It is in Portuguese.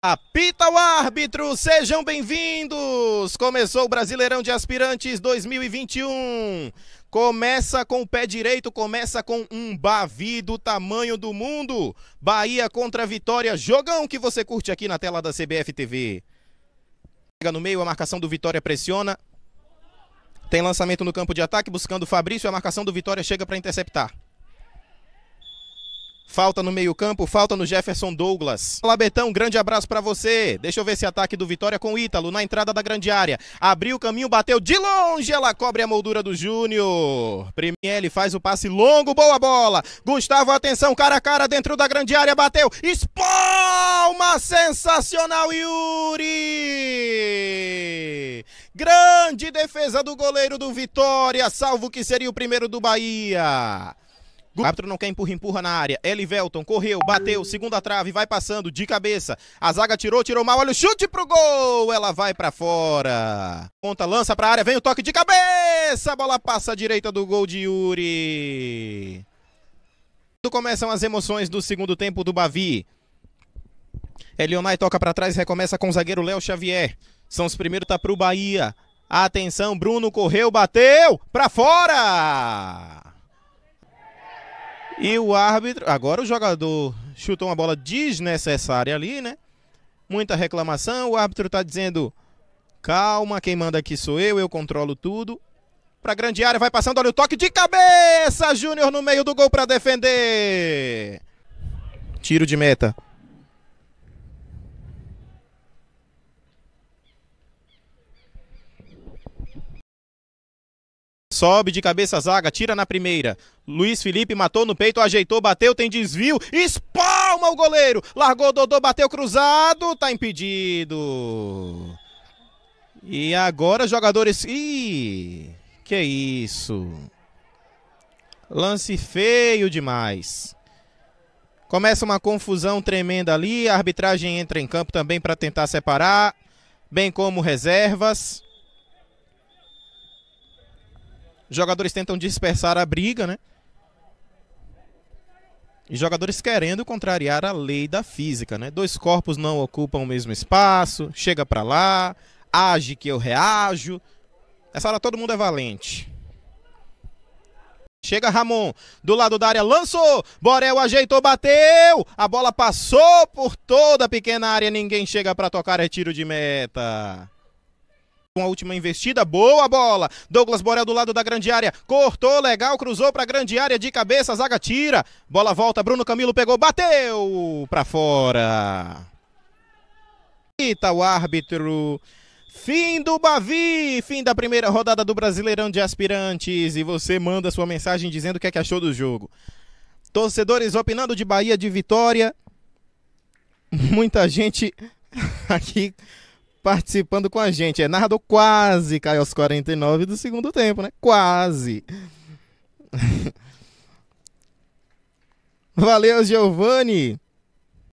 Apita o árbitro, sejam bem-vindos! Começou o Brasileirão de Aspirantes 2021. Começa com o pé direito, começa com um Bavi do tamanho do mundo. Bahia contra Vitória, jogão que você curte aqui na tela da CBF TV. Chega no meio, a marcação do Vitória pressiona. Tem lançamento no campo de ataque, buscando o Fabrício, a marcação do Vitória chega para interceptar. Falta no meio-campo, falta no Jefferson Douglas. Labetão, grande abraço para você. Deixa eu ver esse ataque do Vitória com o Ítalo na entrada da grande área. Abriu o caminho, bateu de longe, ela cobre a moldura do Júnior. Premier faz o passe longo, boa bola. Gustavo, atenção, cara a cara dentro da grande área, bateu. Espalma sensacional Yuri! Grande defesa do goleiro do Vitória, salvo que seria o primeiro do Bahia. Árbitro não quer empurra, empurra na área. Elivelton correu, bateu, segunda trave, vai passando de cabeça. A zaga tirou, tirou mal. Olha o chute pro gol. Ela vai para fora. Ponta lança para área, vem o toque de cabeça. A bola passa à direita do gol de Yuri. Começam as emoções do segundo tempo do Bavi. Elionai toca para trás, recomeça com o zagueiro Léo Xavier. São os primeiros, tá pro Bahia. Atenção, Bruno correu, bateu, para fora! E o árbitro, agora o jogador chutou uma bola desnecessária ali, né? Muita reclamação, o árbitro está dizendo: "Calma, quem manda aqui sou eu, eu controlo tudo". Pra grande área, vai passando, olha o toque de cabeça, Júnior no meio do gol para defender. Tiro de meta. Sobe de cabeça a zaga, tira na primeira. Luiz Felipe matou no peito, ajeitou, bateu, tem desvio. Espalma o goleiro. Largou Dodô, bateu cruzado. Tá impedido. E agora jogadores. Ih, que isso. Lance feio demais. Começa uma confusão tremenda ali. A arbitragem entra em campo também para tentar separar, bem como reservas. Os jogadores tentam dispersar a briga, né? E jogadores querendo contrariar a lei da física, né? Dois corpos não ocupam o mesmo espaço, chega para lá, age que eu reajo. Essa hora todo mundo é valente. Chega Ramon, do lado da área, lançou, Borel ajeitou, bateu, a bola passou por toda a pequena área, ninguém chega para tocar, é tiro de meta com a última investida. Boa bola. Douglas Borel do lado da grande área. Cortou, legal, cruzou pra grande área de cabeça. Zaga tira. Bola volta. Bruno Camilo pegou, bateu pra fora. Eita, o árbitro. Fim do Bavi, fim da primeira rodada do Brasileirão de Aspirantes. E você manda sua mensagem dizendo o que é que achou do jogo. Torcedores opinando de Bahia de vitória. Muita gente aqui participando com a gente. Enardo quase caiu aos 49 do segundo tempo, né? Quase. Valeu, Giovanni.